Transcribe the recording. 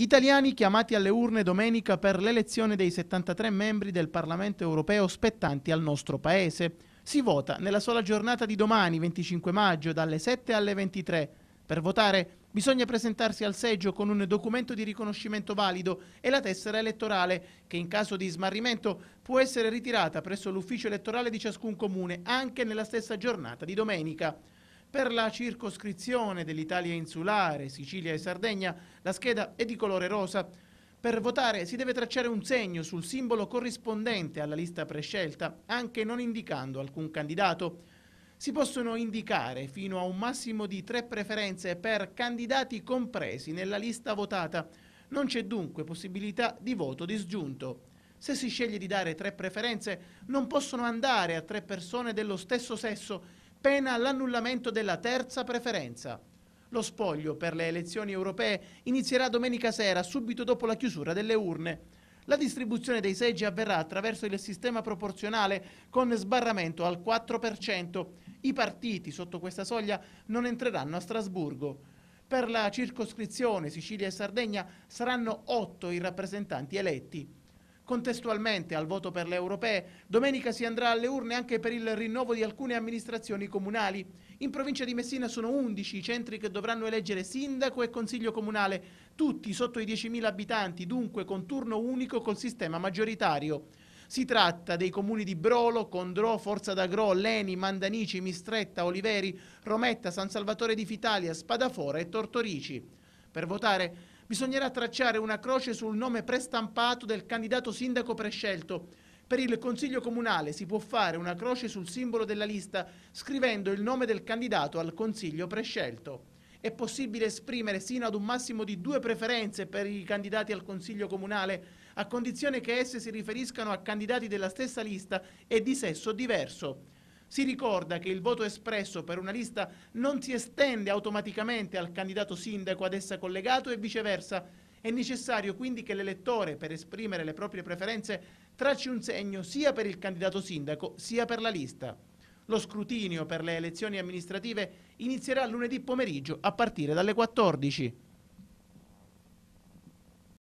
Italiani chiamati alle urne domenica per l'elezione dei 73 membri del Parlamento europeo spettanti al nostro Paese. Si vota nella sola giornata di domani, 25 maggio, dalle 7 alle 23. Per votare bisogna presentarsi al seggio con un documento di riconoscimento valido e la tessera elettorale, che in caso di smarrimento può essere ritirata presso l'ufficio elettorale di ciascun comune anche nella stessa giornata di domenica. Per la circoscrizione dell'Italia insulare, Sicilia e Sardegna, la scheda è di colore rosa. Per votare si deve tracciare un segno sul simbolo corrispondente alla lista prescelta, anche non indicando alcun candidato. Si possono indicare fino a un massimo di tre preferenze per candidati compresi nella lista votata. Non c'è dunque possibilità di voto disgiunto. Se si sceglie di dare tre preferenze, non possono andare a tre persone dello stesso sesso pena l'annullamento della terza preferenza. Lo spoglio per le elezioni europee inizierà domenica sera, subito dopo la chiusura delle urne. La distribuzione dei seggi avverrà attraverso il sistema proporzionale con sbarramento al 4%. I partiti sotto questa soglia non entreranno a Strasburgo. Per la circoscrizione Sicilia e Sardegna saranno otto i rappresentanti eletti. Contestualmente al voto per le europee, domenica si andrà alle urne anche per il rinnovo di alcune amministrazioni comunali. In provincia di Messina sono 11 i centri che dovranno eleggere sindaco e consiglio comunale, tutti sotto i 10.000 abitanti, dunque con turno unico col sistema maggioritario. Si tratta dei comuni di Brolo, Condrò, Forza d'Agro, Leni, Mandanici, Mistretta, Oliveri, Rometta, San Salvatore di Fitalia, Spadafora e Tortorici. Per votare bisognerà tracciare una croce sul nome prestampato del candidato sindaco prescelto. Per il Consiglio Comunale si può fare una croce sul simbolo della lista scrivendo il nome del candidato al Consiglio prescelto. È possibile esprimere sino ad un massimo di due preferenze per i candidati al Consiglio Comunale, a condizione che esse si riferiscano a candidati della stessa lista e di sesso diverso. Si ricorda che il voto espresso per una lista non si estende automaticamente al candidato sindaco ad essa collegato e viceversa. È necessario quindi che l'elettore, per esprimere le proprie preferenze, tracci un segno sia per il candidato sindaco sia per la lista. Lo scrutinio per le elezioni amministrative inizierà lunedì pomeriggio a partire dalle 14.